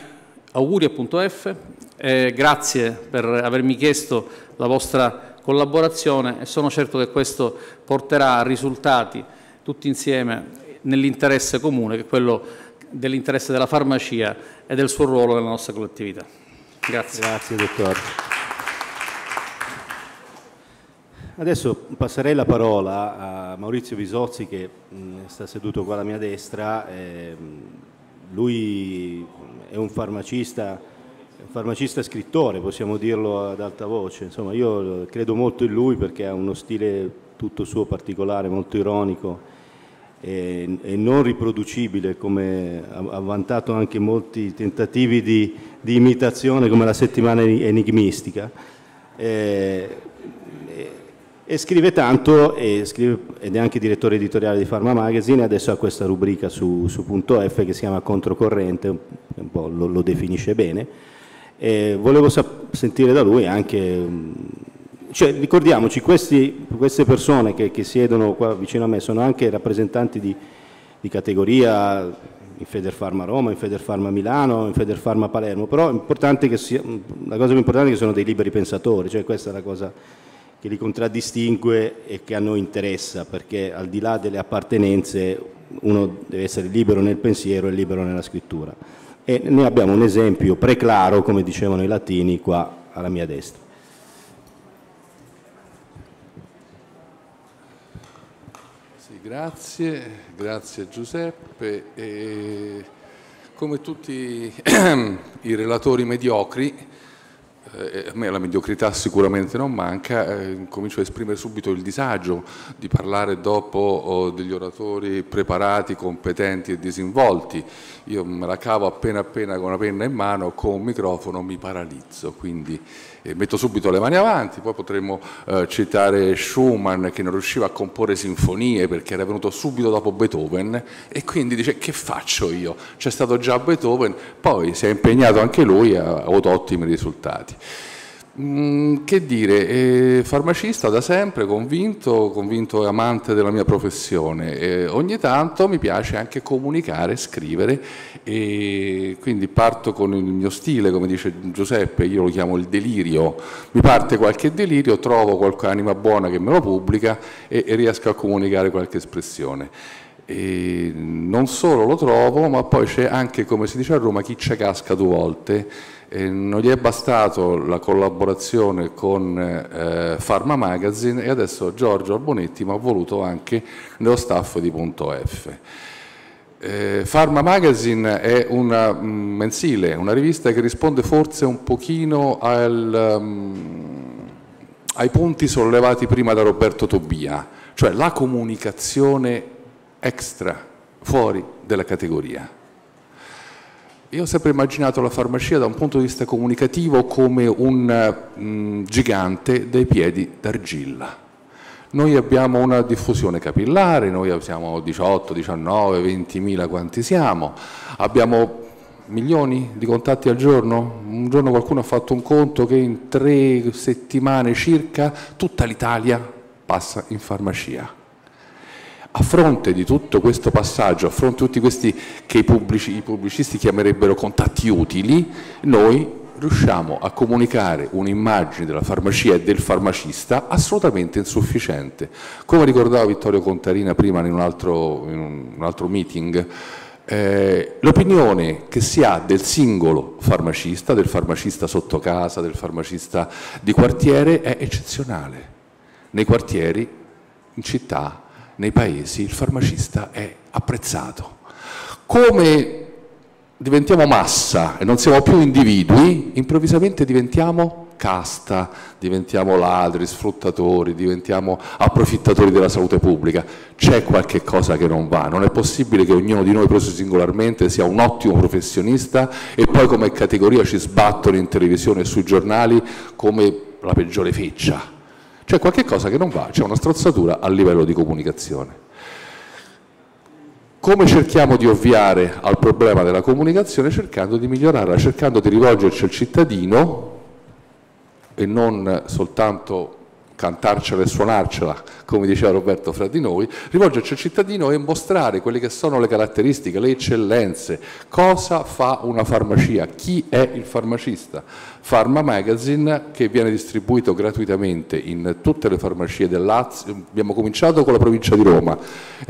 auguri a Punto F, eh, grazie per avermi chiesto la vostra collaborazione e sono certo che questo porterà a risultati tutti insieme nell'interesse comune, che è quello dell'interesse della farmacia e del suo ruolo nella nostra collettività. Grazie. Grazie dottore. Adesso passerei la parola a Maurizio Visozzi che sta seduto qua alla mia destra. Ehm, lui è un farmacista, un farmacista scrittore, possiamo dirlo ad alta voce. Insomma, io credo molto in lui perché ha uno stile tutto suo particolare, molto ironico e, e non riproducibile, come ha vantato anche molti tentativi di, di, imitazione come la settimana enigmistica. E, eh, eh, e scrive tanto e scrive, ed è anche direttore editoriale di Pharma Magazine e adesso ha questa rubrica su, su punto F che si chiama Controcorrente, un po' lo, lo definisce bene. E eh, volevo sentire da lui anche cioè, ricordiamoci, questi, queste persone che, che, siedono qua vicino a me sono anche rappresentanti di, di categoria in Federfarma Roma, in Federfarma Milano, in Federfarma Palermo, però sia, la cosa più importante è che sono dei liberi pensatori, cioè questa è la cosa che li contraddistingue e che a noi interessa, perché al di là delle appartenenze uno deve essere libero nel pensiero e libero nella scrittura. E noi abbiamo un esempio preclaro, come dicevano i latini, qua alla mia destra. grazie, grazie Giuseppe. E come tutti [CLEARS THROAT] i relatori mediocri, eh, a me la mediocrità sicuramente non manca, eh, comincio a esprimere subito il disagio di parlare dopo oh, degli oratori preparati, competenti e disinvolti. Io me la cavo appena appena con una penna in mano, con un microfono mi paralizzo, quindi metto subito le mani avanti, poi potremmo eh, citare Schumann che non riusciva a comporre sinfonie perché era venuto subito dopo Beethoven e quindi dice che faccio io? C'è stato già Beethoven, poi si è impegnato anche lui e ha avuto ottimi risultati. Mm, che dire, eh, farmacista da sempre, convinto, convinto e amante della mia professione. Eh, ogni tanto mi piace anche comunicare, scrivere e quindi parto con il mio stile, come dice Giuseppe, io lo chiamo il delirio. Mi parte qualche delirio, trovo qualche anima buona che me lo pubblica e, e riesco a comunicare qualche espressione. E non solo lo trovo, ma poi c'è anche, come si dice a Roma, chi ci casca due volte non gli è bastato la collaborazione con eh, Pharma Magazine e adesso Giorgio Arbonetti mi ha voluto anche nello staff di Punto F. Eh, Pharma Magazine è un mm, mensile, una rivista che risponde forse un pochino al, mh, mm, ai punti sollevati prima da Roberto Tobia, cioè la comunicazione extra, fuori della categoria. Io ho sempre immaginato la farmacia da un punto di vista comunicativo come un mh, eh, mm, gigante dai piedi d'argilla. Noi abbiamo una diffusione capillare, noi siamo 18, 19, 20 mila quanti siamo, abbiamo milioni di contatti al giorno? Un giorno qualcuno ha fatto un conto che in tre settimane circa tutta l'Italia passa in farmacia a fronte di tutto questo passaggio, a fronte di tutti questi che i, pubblici, i pubblicisti chiamerebbero contatti utili, noi riusciamo a comunicare un'immagine della farmacia e del farmacista assolutamente insufficiente. Come ricordava Vittorio Contarina prima in un altro, in un altro meeting, eh, l'opinione che si ha del singolo farmacista, del farmacista sotto casa, del farmacista di quartiere è eccezionale. Nei quartieri, in città, nei paesi il farmacista è apprezzato. Come diventiamo massa e non siamo più individui, improvvisamente diventiamo casta, diventiamo ladri, sfruttatori, diventiamo approfittatori della salute pubblica. C'è qualche cosa che non va, non è possibile che ognuno di noi preso singolarmente sia un ottimo professionista e poi come categoria ci sbattono in televisione e sui giornali come la peggiore feccia c'è cioè, qualche cosa che non va, c'è una strozzatura a livello di comunicazione. Come cerchiamo di ovviare al problema della comunicazione? Cercando di migliorarla, cercando di rivolgerci al cittadino e non soltanto cantarcela e suonarcela, come diceva Roberto fra di noi, rivolgerci al cittadino e mostrare quelle che sono le caratteristiche, le eccellenze, cosa fa una farmacia, chi è il farmacista. Pharma Magazine che viene distribuito gratuitamente in tutte le farmacie del Lazio, abbiamo cominciato con la provincia di Roma,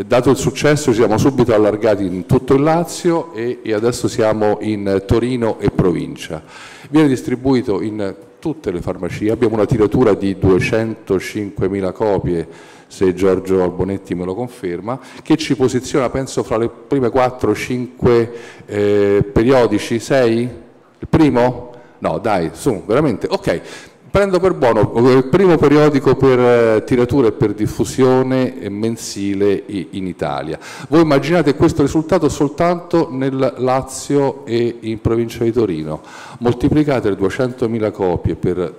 dato il successo ci siamo subito allargati in tutto il Lazio e, adesso siamo in Torino e provincia. Viene distribuito in tutte le farmacie, abbiamo una tiratura di 205.000 copie se Giorgio Albonetti me lo conferma, che ci posiziona penso fra le prime 4-5 eh, periodici, 6? Il primo? No dai, su, veramente, ok. Prendo per buono il eh, primo periodico per eh, tiratura e per diffusione mensile in Italia. Voi immaginate questo risultato soltanto nel Lazio e in provincia di Torino. Moltiplicate le 200.000 copie per,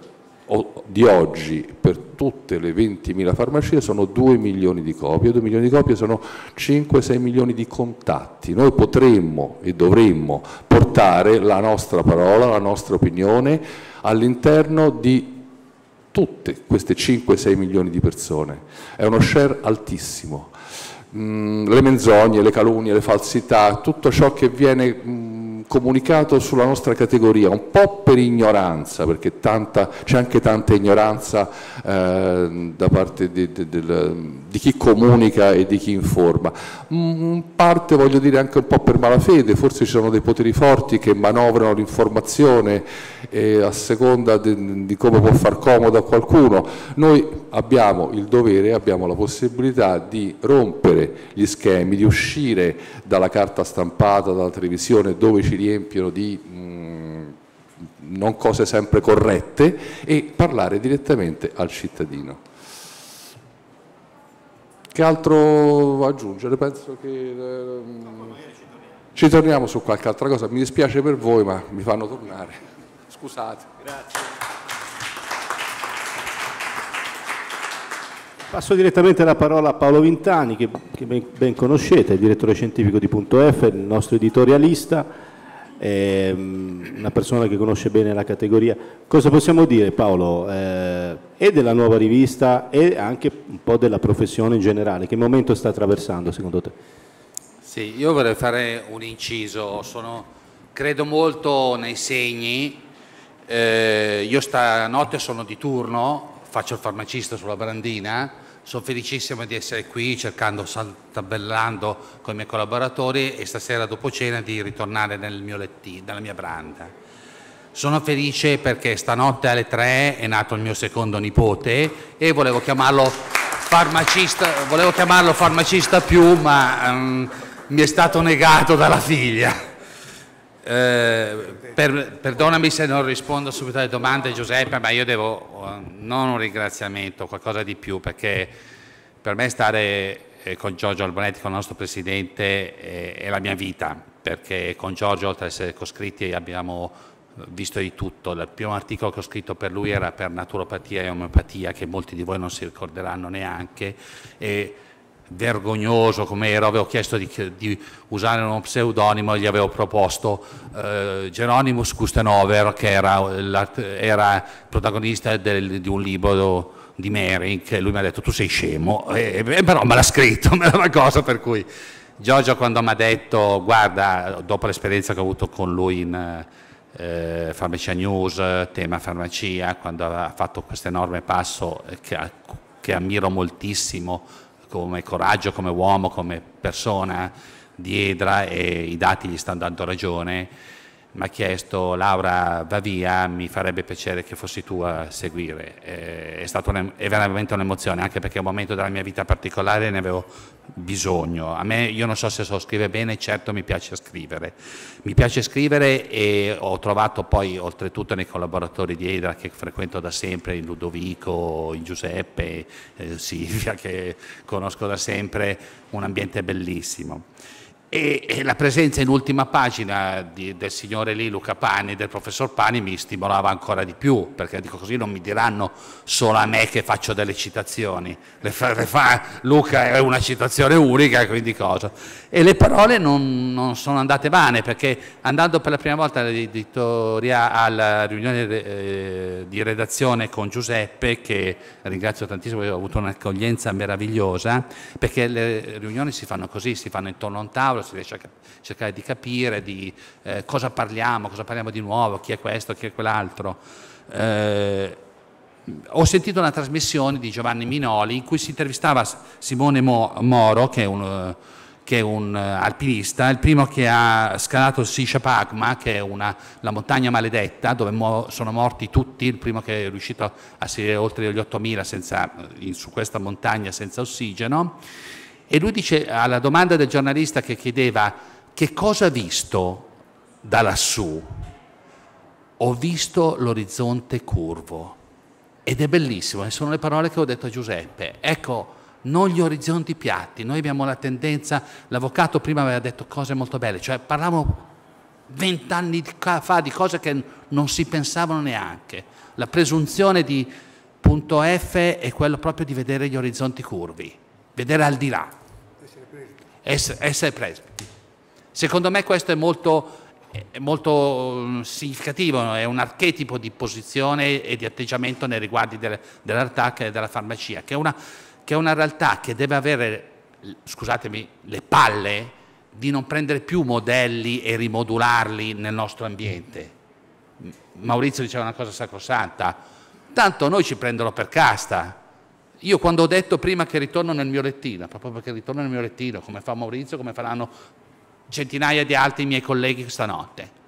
di oggi per tutte le 20.000 farmacie sono 2 milioni di copie, 2 milioni di copie sono 5-6 milioni di contatti. Noi potremmo e dovremmo portare la nostra parola, la nostra opinione all'interno di tutte queste 5-6 milioni di persone. È uno share altissimo. Mm, le menzogne, le calunnie, le falsità, tutto ciò che viene mm, comunicato sulla nostra categoria, un po' per ignoranza, perché c'è anche tanta ignoranza eh, da parte di, di, di, chi comunica e di chi informa, mm, in parte voglio dire anche un po' per malafede, forse ci sono dei poteri forti che manovrano l'informazione eh, a seconda di, di come può far comodo a qualcuno, noi abbiamo il dovere, abbiamo la possibilità di rompere gli schemi, di uscire dalla carta stampata, dalla televisione dove ci si riempiono di mh, mm, non cose sempre corrette e parlare direttamente al cittadino. Che altro aggiungere? Penso che... Ehm, ci torniamo su qualche altra cosa, mi dispiace per voi ma mi fanno tornare, scusate. Grazie. Passo direttamente la parola a Paolo Vintani che, che ben, conoscete, è direttore scientifico di Punto F, il nostro editorialista Ehm, una persona che conosce bene la categoria. Cosa possiamo dire Paolo eh, e della nuova rivista e anche un po' della professione in generale? Che momento sta attraversando secondo te? Sì, io vorrei fare un inciso, Sono, credo molto nei segni, eh, io stanotte sono di turno, faccio il farmacista sulla brandina, sono felicissimo di essere qui cercando, tabellando con i miei collaboratori e stasera dopo cena di ritornare nel mio lettino, nella mia branda. Sono felice perché stanotte alle 3 è nato il mio secondo nipote e volevo chiamarlo farmacista, volevo chiamarlo farmacista più, ma um, mi è stato negato dalla figlia. Eh, per, perdonami se non rispondo subito alle domande Giuseppe, ma io devo eh, non un ringraziamento, qualcosa di più, perché per me stare eh, con Giorgio Albonetti, con il nostro Presidente, è, eh, è la mia vita, perché con Giorgio, oltre ad essere coscritti, abbiamo visto di tutto. Il primo articolo che ho scritto per lui era per naturopatia e omeopatia, che molti di voi non si ricorderanno neanche. E vergognoso come ero, avevo chiesto di, di, usare uno pseudonimo, e gli avevo proposto eh, Geronimo Scustenover che era, la, era protagonista del, di un libro di Mering, lui mi ha detto tu sei scemo, e, e, però me l'ha scritto, [LAUGHS] me l'ha una cosa per cui Giorgio quando mi ha detto guarda, dopo l'esperienza che ho avuto con lui in eh, Farmacia News, tema farmacia, quando ha fatto questo enorme passo eh, che, che ammiro moltissimo, come coraggio, come uomo, come persona di Edra e i dati gli stanno dando ragione mi ha chiesto Laura va via, mi farebbe piacere che fossi tu a seguire. Eh, è, una, veramente un'emozione, anche perché è un momento della mia vita particolare e ne avevo bisogno. A me, io non so se so scrivere bene, certo mi piace scrivere. Mi piace scrivere e ho trovato poi oltretutto nei collaboratori di Edra che frequento da sempre, in Ludovico, in Giuseppe, eh, Silvia [LAUGHS] che conosco da sempre, un ambiente bellissimo. E, e la presenza in ultima pagina di, del signore lì, Luca Pani, del professor Pani, mi stimolava ancora di più, perché dico così non mi diranno solo a me che faccio delle citazioni, le fa, le fa, Luca è una citazione unica, quindi cosa. E le parole non, non sono andate vane, perché andando per la prima volta all'editoria, alla riunione eh, di redazione con Giuseppe, che ringrazio tantissimo, ho avuto un'accoglienza meravigliosa, perché le riunioni si fanno così, si fanno intorno a un tavolo, si riesce a cercare di capire di eh, cosa parliamo, cosa parliamo di nuovo, chi è questo, chi è quell'altro. Eh, ho sentito una trasmissione di Giovanni Minoli in cui si intervistava Simone Mo Moro, che è un che è un eh, alpinista, il primo che ha scalato il Sisha Pagma, che è una, la montagna maledetta dove mo sono morti tutti, il primo che è riuscito a salire oltre gli 8000 senza, in, su questa montagna senza ossigeno e lui dice alla domanda del giornalista che chiedeva che cosa ha visto da lassù, ho visto l'orizzonte curvo. Ed è bellissimo, e sono le parole che ho detto a Giuseppe. Ecco, non gli orizzonti piatti, noi abbiamo la tendenza, l'avvocato prima aveva detto cose molto belle, cioè parlavamo vent'anni fa di cose che non si pensavano neanche. La presunzione di punto F è quello proprio di vedere gli orizzonti curvi vedere al di là, essere presbiti. Secondo me questo è molto, è molto mm, significativo, è un archetipo di posizione e di atteggiamento nei riguardi del, dell'ARTAC e della farmacia, che è, una, che è una realtà che deve avere, scusatemi, le palle di non prendere più modelli e rimodularli nel nostro ambiente. Maurizio diceva una cosa sacrosanta, tanto noi ci prendono per casta, io quando ho detto prima che ritorno nel mio lettino, proprio perché ritorno nel mio lettino, come fa Maurizio, come faranno centinaia di altri miei colleghi stanotte.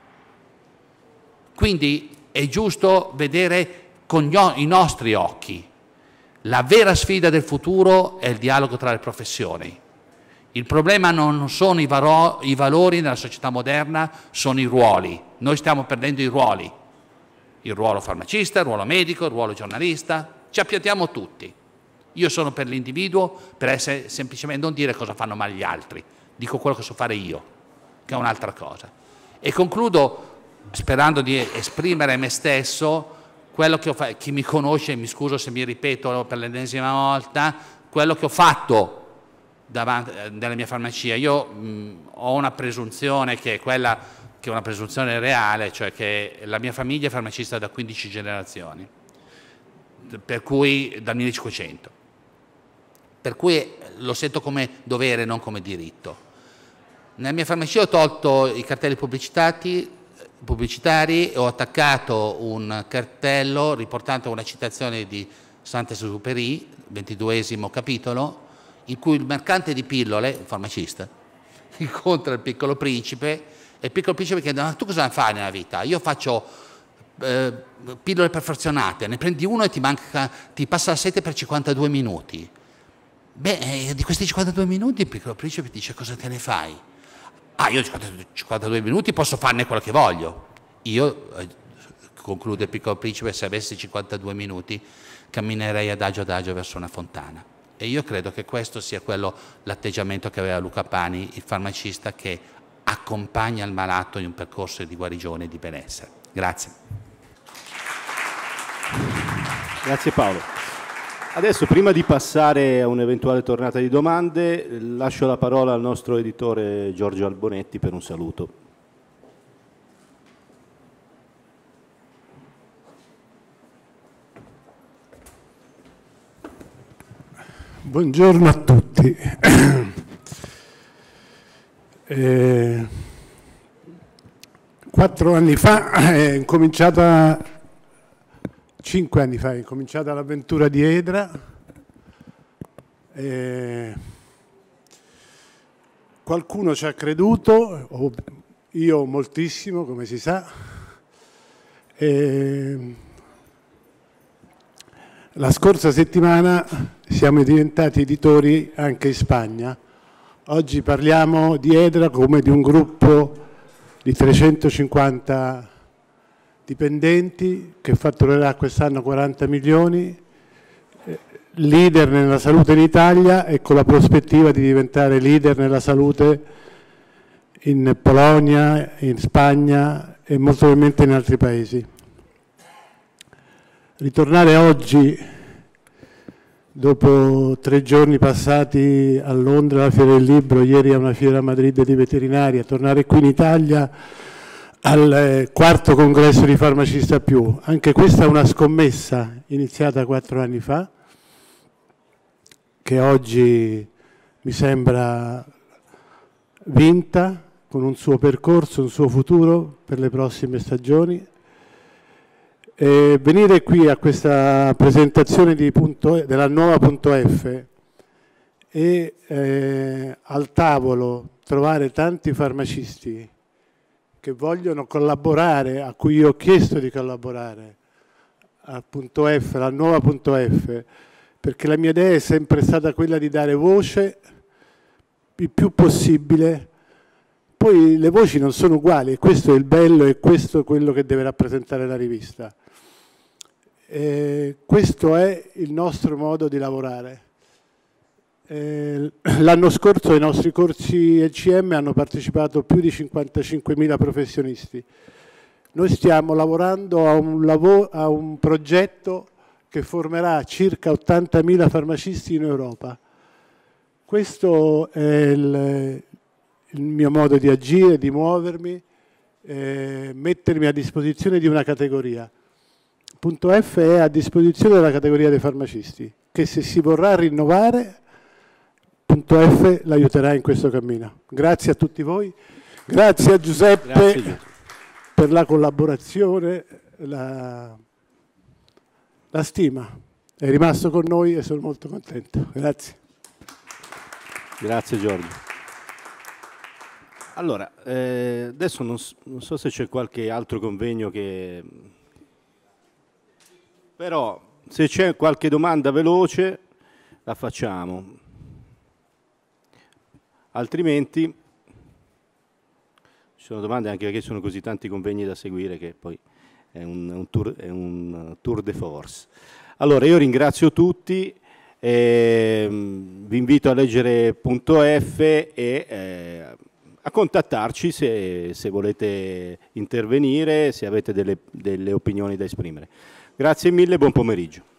Quindi è giusto vedere con i nostri occhi. La vera sfida del futuro è il dialogo tra le professioni. Il problema non sono i, valo i valori nella società moderna, sono i ruoli. Noi stiamo perdendo i ruoli. Il ruolo farmacista, il ruolo medico, il ruolo giornalista. Ci appiattiamo tutti. Io sono per l'individuo, per essere semplicemente non dire cosa fanno male gli altri, dico quello che so fare io, che è un'altra cosa. E concludo sperando di esprimere me stesso, quello che ho fatto, chi mi conosce, mi scuso se mi ripeto per l'ennesima volta, quello che ho fatto davanti, nella mia farmacia. Io mh, ho una presunzione che è quella che è una presunzione reale, cioè che la mia famiglia è farmacista da 15 generazioni, per cui dal 1500 per cui lo sento come dovere, non come diritto. Nella mia farmacia ho tolto i cartelli pubblicitari, e ho attaccato un cartello riportante una citazione di Sant'Esuperi, ventiduesimo capitolo, in cui il mercante di pillole, un farmacista, [LAUGHS] incontra il piccolo principe e il piccolo principe chiede ma tu cosa fai nella vita? Io faccio eh, pillole perfezionate, ne prendi uno e ti, manca, ti passa la sete per 52 minuti. Beh, eh, di questi 52 minuti il piccolo principe dice cosa te ne fai? Ah, io 52 minuti posso farne quello che voglio. Io, eh, conclude il piccolo principe, se avessi 52 minuti camminerei adagio adagio verso una fontana. E io credo che questo sia quello l'atteggiamento che aveva Luca Pani, il farmacista che accompagna il malato in un percorso di guarigione e di benessere. Grazie. Grazie Paolo. Adesso, prima di passare a un'eventuale tornata di domande, lascio la parola al nostro editore Giorgio Albonetti per un saluto. Buongiorno a tutti. [CLEARS THROAT] Eh, quattro anni fa eh, è cominciata cinque anni fa è cominciata l'avventura di Edra. E qualcuno ci ha creduto, io moltissimo, come si sa. E la scorsa settimana siamo diventati editori anche in Spagna. Oggi parliamo di Edra come di un gruppo di 350 dipendenti che fatturerà quest'anno 40 milioni, eh, leader nella salute in Italia e con la prospettiva di diventare leader nella salute in Polonia, in Spagna e molto probabilmente in altri paesi. Ritornare oggi, dopo tre giorni passati a Londra alla Fiera del Libro, ieri a una fiera a Madrid di veterinaria, tornare qui in Italia al eh, quarto congresso di Farmacista Più. Anche questa è una scommessa iniziata quattro anni fa, che oggi mi sembra vinta, con un suo percorso, un suo futuro per le prossime stagioni. E venire qui a questa presentazione punto, della nuova punto F e eh, al tavolo trovare tanti farmacisti che vogliono collaborare, a cui io ho chiesto di collaborare, al punto F, alla nuova punto F, perché la mia idea è sempre stata quella di dare voce il più possibile. Poi le voci non sono uguali, e questo è il bello e questo è quello che deve rappresentare la rivista. E questo è il nostro modo di lavorare. Eh, l'anno scorso ai nostri corsi ECM hanno partecipato più di 55.000 professionisti. Noi stiamo lavorando a un, lavoro, a un progetto che formerà circa 80.000 farmacisti in Europa. Questo è il, il mio modo di agire, di muovermi, eh, mettermi a disposizione di una categoria. Punto F è a disposizione della categoria dei farmacisti, che se si vorrà rinnovare F l'aiuterà in questo cammino. Grazie a tutti voi, grazie a Giuseppe grazie. per la collaborazione, la, la stima. È rimasto con noi e sono molto contento. Grazie. Grazie Giorgio. Allora, eh, adesso non, non, so se c'è qualche altro convegno che... Però se c'è qualche domanda veloce la facciamo. Altrimenti ci sono domande anche perché sono così tanti convegni da seguire che poi è un, un, tour, è un tour, de force. Allora io ringrazio tutti, eh, vi invito a leggere F e eh, a contattarci se, se, volete intervenire, se avete delle, delle opinioni da esprimere. Grazie mille, buon pomeriggio.